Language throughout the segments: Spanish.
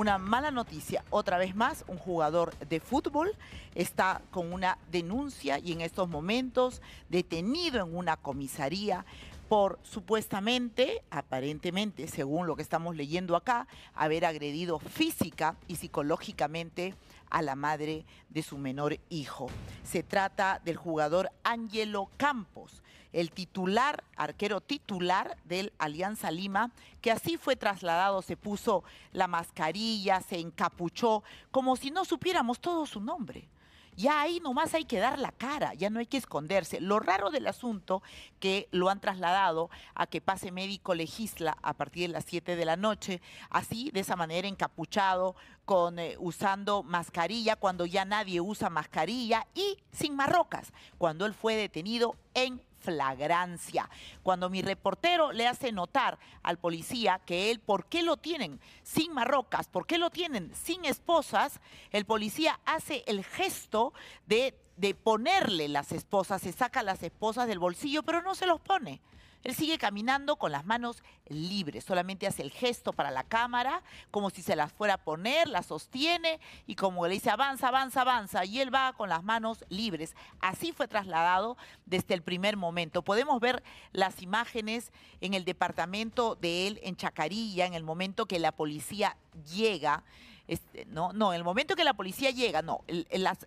Una mala noticia, otra vez más, un jugador de fútbol está con una denuncia y en estos momentos detenido en una comisaría por supuestamente, aparentemente, según lo que estamos leyendo acá, haber agredido física y psicológicamente a la madre de su menor hijo. Se trata del jugador Ángelo Campos, el titular, arquero titular del Alianza Lima, que así fue trasladado, se puso la mascarilla, se encapuchó, como si no supiéramos todo su nombre. Ya ahí nomás hay que dar la cara, ya no hay que esconderse. Lo raro del asunto que lo han trasladado a que pase médico legisla a partir de las 7 de la noche, así de esa manera encapuchado, con eh, usando mascarilla cuando ya nadie usa mascarilla y sin marrocas, cuando él fue detenido en flagrancia. Cuando mi reportero le hace notar al policía que él, ¿por qué lo tienen sin marrocas? ¿Por qué lo tienen sin esposas? El policía hace el gesto de, ponerle las esposas, se saca las esposas del bolsillo, pero no se los pone. Él sigue caminando con las manos libres, solamente hace el gesto para la cámara, como si se las fuera a poner, la sostiene y como le dice avanza, avanza, avanza, y él va con las manos libres. Así fue trasladado desde el primer momento. Podemos ver las imágenes en el departamento de él en Chacarilla, en el momento que la policía llega. Este, no, no, el momento que la policía llega, no,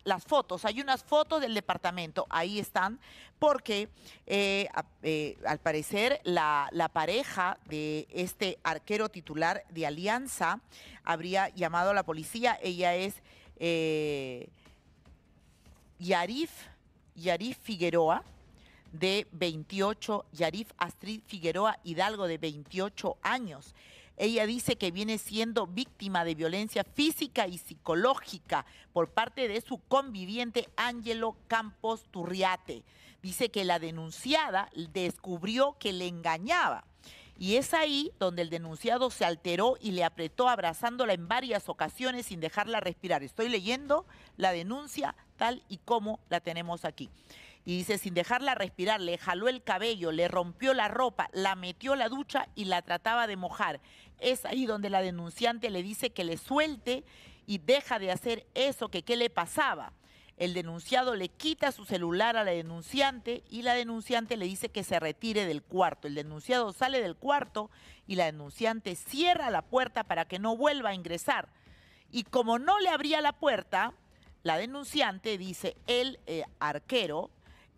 las, fotos, hay unas fotos del departamento, ahí están, porque eh, eh, al parecer la, pareja de este arquero titular de Alianza habría llamado a la policía, ella es... Eh, Yarif, Yarif Figueroa, de 28, Yarif Astrid Figueroa Hidalgo, de 28 años. Ella dice que viene siendo víctima de violencia física y psicológica por parte de su conviviente Ángelo Campos Turriate. Dice que la denunciada descubrió que le engañaba. Y es ahí donde el denunciado se alteró y le apretó abrazándola en varias ocasiones sin dejarla respirar. Estoy leyendo la denuncia tal y como la tenemos aquí. Y dice, sin dejarla respirar, le jaló el cabello, le rompió la ropa, la metió a la ducha y la trataba de mojar. Es ahí donde la denunciante le dice que le suelte y deja de hacer eso que qué le pasaba. El denunciado le quita su celular a la denunciante y la denunciante le dice que se retire del cuarto. El denunciado sale del cuarto y la denunciante cierra la puerta para que no vuelva a ingresar. Y como no le abría la puerta, la denunciante dice, el eh, arquero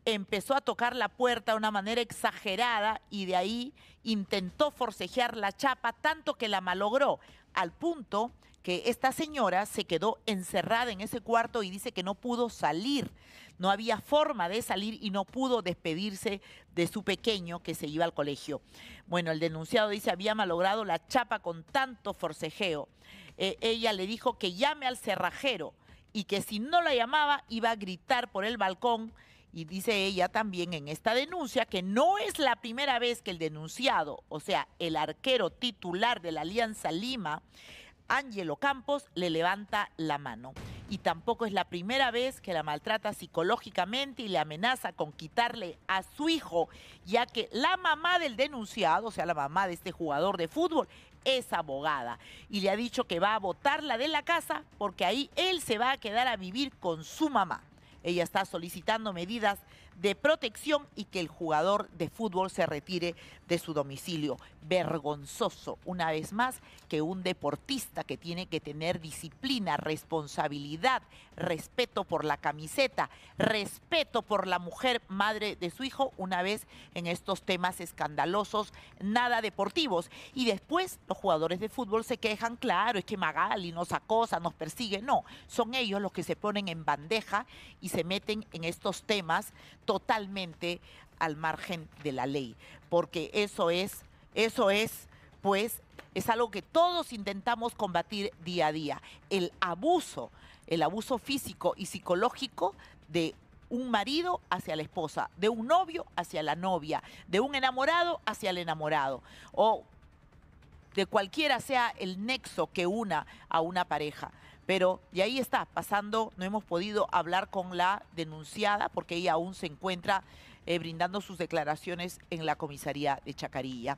empezó a tocar la puerta de una manera exagerada y de ahí intentó forcejear la chapa tanto que la malogró, al punto que esta señora se quedó encerrada en ese cuarto y dice que no pudo salir, no había forma de salir y no pudo despedirse de su pequeño que se iba al colegio. Bueno, el denunciado dice había malogrado la chapa con tanto forcejeo. Eh, ella le dijo que llame al cerrajero y que si no la llamaba iba a gritar por el balcón y dice ella también en esta denuncia que no es la primera vez que el denunciado, o sea, el arquero titular de la Alianza Lima, Ángelo Campos, le levanta la mano. Y tampoco es la primera vez que la maltrata psicológicamente y le amenaza con quitarle a su hijo, ya que la mamá del denunciado, o sea, la mamá de este jugador de fútbol, es abogada y le ha dicho que va a botarla de la casa porque ahí él se va a quedar a vivir con su mamá. Ella está solicitando medidas de protección y que el jugador de fútbol se retire de su domicilio. Vergonzoso, una vez más, que un deportista que tiene que tener disciplina, responsabilidad, respeto por la camiseta, respeto por la mujer madre de su hijo, una vez en estos temas escandalosos, nada deportivos. Y después los jugadores de fútbol se quejan, claro, es que Magali nos acosa, nos persigue. No, son ellos los que se ponen en bandeja y se se meten en estos temas totalmente al margen de la ley, porque eso es, eso es, pues, es algo que todos intentamos combatir día a día, el abuso, el abuso físico y psicológico de un marido hacia la esposa, de un novio hacia la novia, de un enamorado hacia el enamorado, o de cualquiera sea el nexo que una a una pareja. Pero, y ahí está, pasando, no hemos podido hablar con la denunciada porque ella aún se encuentra eh, brindando sus declaraciones en la comisaría de Chacarilla.